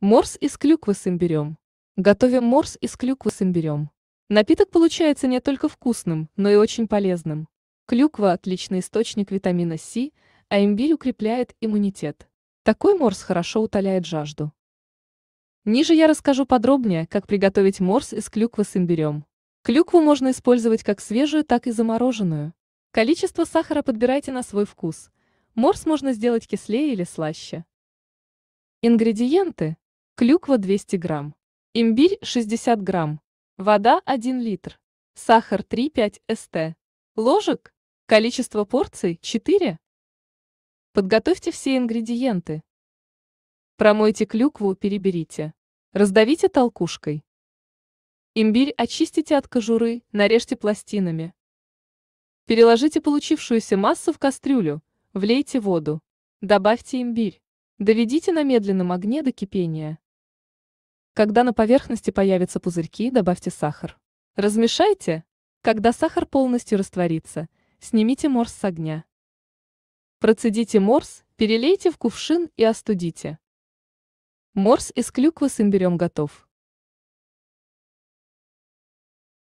Морс из клюквы с имбирем. Готовим морс из клюквы с имбирем. Напиток получается не только вкусным, но и очень полезным. Клюква – отличный источник витамина С, а имбирь укрепляет иммунитет. Такой морс хорошо утоляет жажду. Ниже я расскажу подробнее, как приготовить морс из клюквы с имбирем. Клюкву можно использовать как свежую, так и замороженную. Количество сахара подбирайте на свой вкус. Морс можно сделать кислее или слаще. Ингредиенты клюква 200 грамм, имбирь 60 грамм, вода 1 литр, сахар 3,5 ст. Ложек? Количество порций 4. Подготовьте все ингредиенты. Промойте клюкву, переберите. Раздавите толкушкой. Имбирь очистите от кожуры, нарежьте пластинами. Переложите получившуюся массу в кастрюлю, влейте воду. Добавьте имбирь. Доведите на медленном огне до кипения. Когда на поверхности появятся пузырьки, добавьте сахар. Размешайте. Когда сахар полностью растворится, снимите морс с огня. Процедите морс, перелейте в кувшин и остудите. Морс из клюквы с имбирем готов.